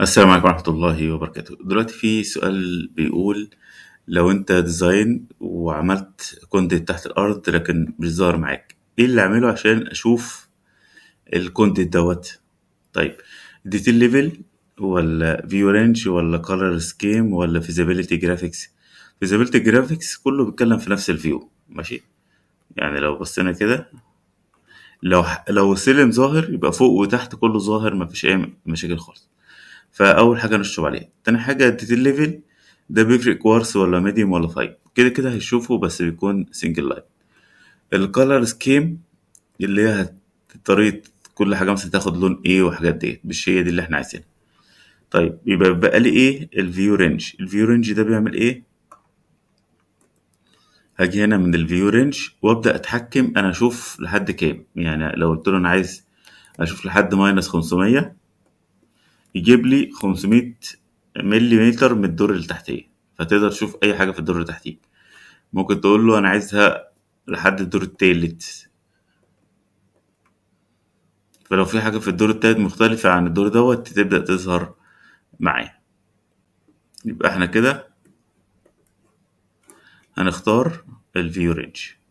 السلام عليكم ورحمة الله وبركاته دلوقتي في سؤال بيقول لو انت ديزاين وعملت كونتنت تحت الارض لكن مش ظاهر معاك ايه اللي اعمله عشان اشوف الكونتنت دوت طيب ديتيل ليفل ولا فيو رينج ولا كولر سكيم ولا فيزابيليتي جرافيكس فيزابيليتي جرافيكس كله بيتكلم في نفس الفيو ماشي يعني لو بصينا كده لو لو السلم ظاهر يبقى فوق وتحت كله ظاهر مفيش اي مشاكل خالص فاول حاجه نشوف عليها تاني حاجه اديت ليفل ده بيفرق كوارس ولا ميديوم ولا فايب كده كده هيشوفه بس بيكون سنجل لاين الكالر سكيم اللي هي طريقه كل حاجه مثلا تاخد لون ايه وحاجات ديت مش هي دي اللي احنا عايزينها طيب يبقى بقى لي ايه الفيو رينج الفيو رينج ده بيعمل ايه هاجي هنا من الفيو رينج وابدا اتحكم انا اشوف لحد كام يعني لو قلت له انا عايز اشوف لحد ماينس 500 يجيب لي 500 ملي متر من الدور اللي تحتيه فتقدر تشوف اي حاجه في الدور اللي ممكن تقول له انا عايزها لحد الدور التالت فلو في حاجه في الدور التالت مختلفه عن الدور دوت تبدا تظهر معايا يبقى احنا كده هنختار الفيو رينج